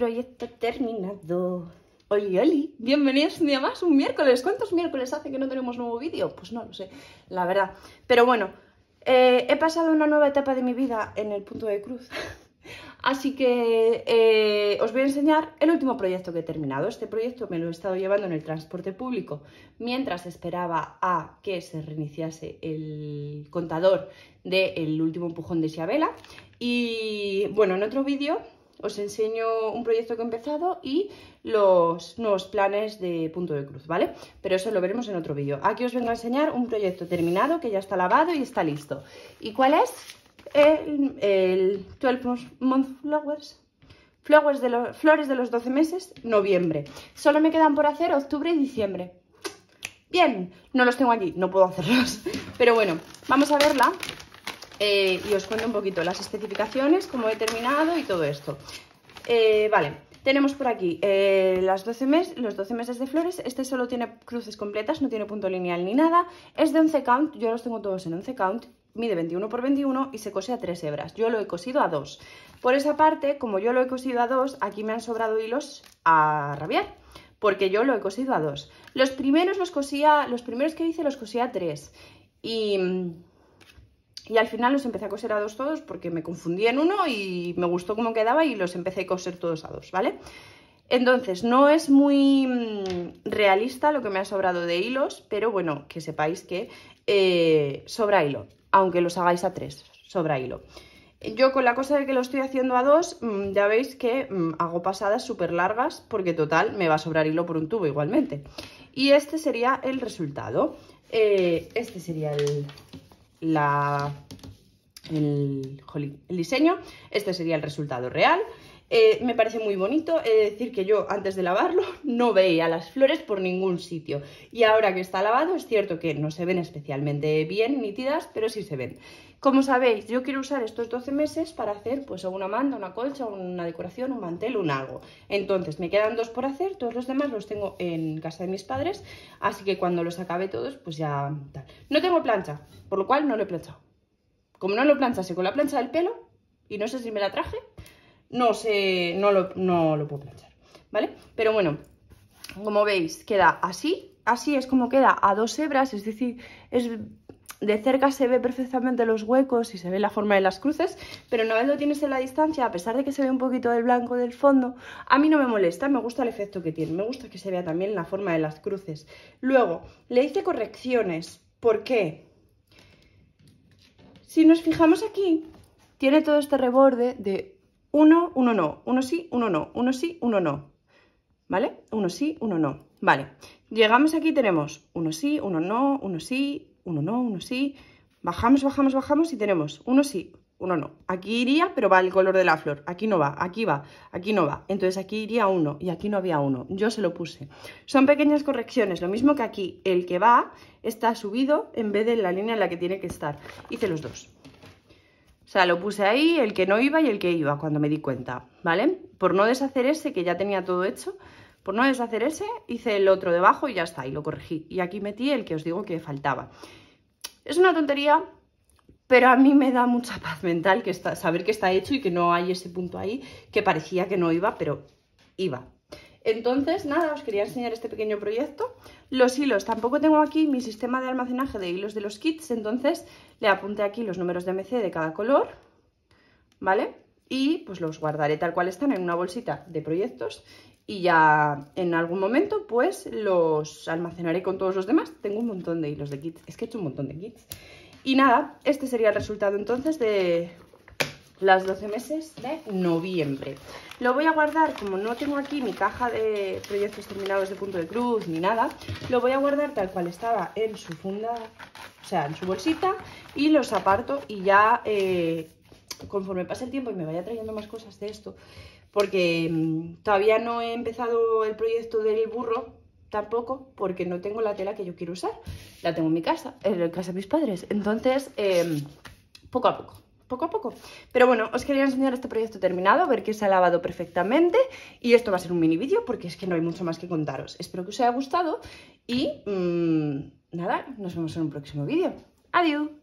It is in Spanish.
Proyecto terminado. Oli, oli. Bienvenidos un día más, un miércoles. ¿Cuántos miércoles hace que no tenemos nuevo vídeo? Pues no lo sé, la verdad. Pero bueno, eh, he pasado una nueva etapa de mi vida en el punto de cruz. Así que eh, os voy a enseñar el último proyecto que he terminado. Este proyecto me lo he estado llevando en el transporte público mientras esperaba a que se reiniciase el contador del último empujón de Isabela. Y bueno, en otro vídeo os enseño un proyecto que he empezado y los nuevos planes de punto de cruz, ¿vale? Pero eso lo veremos en otro vídeo. Aquí os vengo a enseñar un proyecto terminado que ya está lavado y está listo. ¿Y cuál es? El, 12 Month Flowers. Flowers de los, flores de los 12 meses, noviembre. Solo me quedan por hacer octubre y diciembre. Bien, no los tengo allí, no puedo hacerlos. Pero bueno, vamos a verla eh, y os cuento un poquito las especificaciones, cómo he terminado y todo esto. Eh, vale, tenemos por aquí eh, los 12 meses de flores. Este solo tiene cruces completas, no tiene punto lineal ni nada. Es de 11 count, yo los tengo todos en 11 count. Mide 21 por 21 y se cose a 3 hebras. Yo lo he cosido a dos Por esa parte, como yo lo he cosido a dos aquí me han sobrado hilos a rabiar porque yo lo he cosido a dos. Los primeros los cosía, los primeros que hice los cosía a tres y mm, y al final los empecé a coser a dos todos porque me confundí en uno y me gustó cómo quedaba y los empecé a coser todos a dos, ¿vale? Entonces, no es muy mm, realista lo que me ha sobrado de hilos, pero bueno, que sepáis que eh, sobra hilo, aunque los hagáis a tres, sobra hilo. Yo con la cosa de que lo estoy haciendo a dos, mm, ya veis que mm, hago pasadas súper largas porque total me va a sobrar hilo por un tubo igualmente. Y este sería el resultado. Eh, este sería el, el diseño. Este sería el resultado real. Eh, me parece muy bonito, he de decir que yo antes de lavarlo no veía las flores por ningún sitio y ahora que está lavado es cierto que no se ven especialmente bien nítidas, pero sí se ven. Como sabéis, yo quiero usar estos 12 meses para hacer pues una manta, una colcha, una decoración, un mantel, un algo. Entonces me quedan dos por hacer, todos los demás los tengo en casa de mis padres, así que cuando los acabe todos pues ya tal. No tengo plancha, por lo cual no lo he planchado. Como no lo planchase con la plancha del pelo, y no sé si me la traje, no sé, no lo, puedo planchar, ¿vale? Pero bueno, como veis, queda así, así es como queda a dos hebras, es decir, es de cerca se ve perfectamente los huecos y se ve la forma de las cruces, pero una vez lo tienes en la distancia, a pesar de que se ve un poquito el blanco del fondo, a mí no me molesta, me gusta el efecto que tiene, me gusta que se vea también la forma de las cruces. Luego, le hice correcciones, ¿por qué? Si nos fijamos aquí, tiene todo este reborde de uno, uno no, uno sí, uno no, uno sí, uno no. ¿Vale? Uno sí, uno no. Vale. Llegamos aquí, tenemos uno sí, uno no, uno sí, uno no, uno sí. Bajamos, bajamos, bajamos y tenemos uno sí, uno no. Aquí iría, pero va el color de la flor. Aquí no va, aquí va, aquí no va. Entonces aquí iría uno y aquí no había uno. Yo se lo puse. Son pequeñas correcciones. Lo mismo que aquí, el que va está subido en vez de la línea en la que tiene que estar. Hice los dos. O sea, lo puse ahí, el que no iba y el que iba, cuando me di cuenta, ¿vale? Por no deshacer ese, que ya tenía todo hecho, por no deshacer ese, hice el otro debajo y ya está, y lo corregí. Y aquí metí el que os digo que faltaba. Es una tontería, pero a mí me da mucha paz mental que saber que está hecho y que no hay ese punto ahí que parecía que no iba, pero iba, entonces, nada, os quería enseñar este pequeño proyecto. Los hilos, tampoco tengo aquí mi sistema de almacenaje de hilos de los kits, entonces le apunté aquí los números de MC de cada color, ¿vale? Y pues los guardaré tal cual están en una bolsita de proyectos y ya en algún momento pues los almacenaré con todos los demás. Tengo un montón de hilos de kits, es que he hecho un montón de kits. Y nada, este sería el resultado entonces de las 12 meses de noviembre. Lo voy a guardar, como no tengo aquí mi caja de proyectos terminados de punto de cruz ni nada, lo voy a guardar tal cual estaba en su funda, o sea, en su bolsita, y los aparto y ya eh, conforme pase el tiempo y me vaya trayendo más cosas de esto, porque mm, todavía no he empezado el proyecto del burro, tampoco porque no tengo la tela que yo quiero usar. La tengo en mi casa, en la casa de mis padres. Entonces, em, poco a poco poco a poco. Pero bueno, os quería enseñar este proyecto terminado, ver que se ha lavado perfectamente y esto va a ser un mini vídeo porque es que no hay mucho más que contaros. Espero que os haya gustado y mm, nada, nos vemos en un próximo vídeo. Adiós.